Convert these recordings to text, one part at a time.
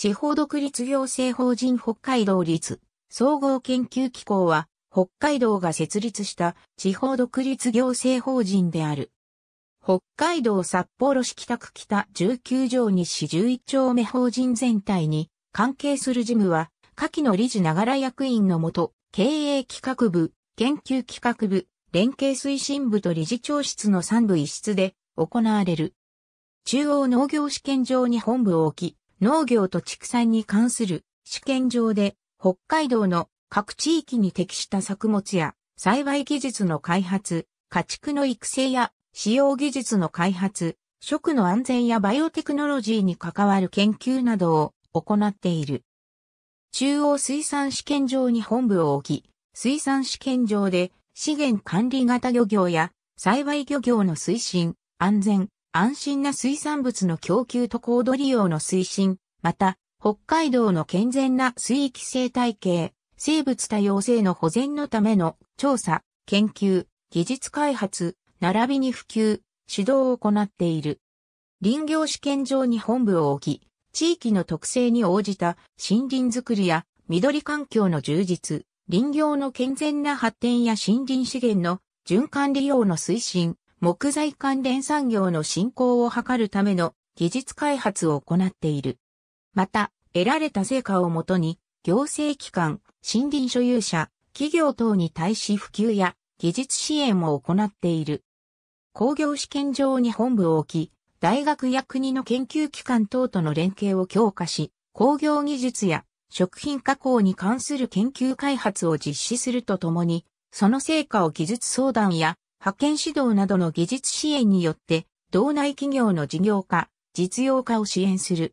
地方独立行政法人北海道立総合研究機構は北海道が設立した地方独立行政法人である。北海道札幌市北区北19条西11丁目法人全体に関係する事務は下記の理事ながら役員のもと経営企画部、研究企画部、連携推進部と理事長室の3部一室で行われる。中央農業試験場に本部を置き、農業と畜産に関する試験場で北海道の各地域に適した作物や栽培技術の開発、家畜の育成や使用技術の開発、食の安全やバイオテクノロジーに関わる研究などを行っている。中央水産試験場に本部を置き、水産試験場で資源管理型漁業や栽培漁業の推進、安全、安心な水産物の供給と高度利用の推進、また、北海道の健全な水域生態系、生物多様性の保全のための調査、研究、技術開発、並びに普及、指導を行っている。林業試験場に本部を置き、地域の特性に応じた森林づくりや緑環境の充実、林業の健全な発展や森林資源の循環利用の推進、木材関連産業の振興を図るための技術開発を行っている。また、得られた成果をもとに、行政機関、森林所有者、企業等に対し普及や技術支援を行っている。工業試験場に本部を置き、大学や国の研究機関等との連携を強化し、工業技術や食品加工に関する研究開発を実施するとともに、その成果を技術相談や派遣指導などの技術支援によって、道内企業の事業化、実用化を支援する。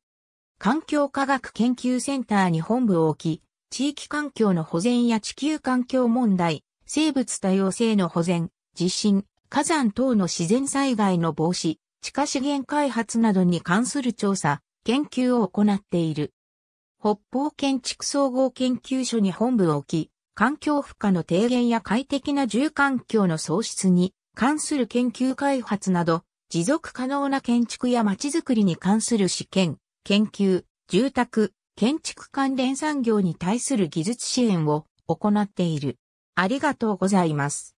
環境科学研究センターに本部を置き、地域環境の保全や地球環境問題、生物多様性の保全、地震、火山等の自然災害の防止、地下資源開発などに関する調査、研究を行っている。北方建築総合研究所に本部を置き、環境負荷の低減や快適な住環境の創出に関する研究開発など、持続可能な建築や街づくりに関する試験、研究、住宅、建築関連産業に対する技術支援を行っている。ありがとうございます。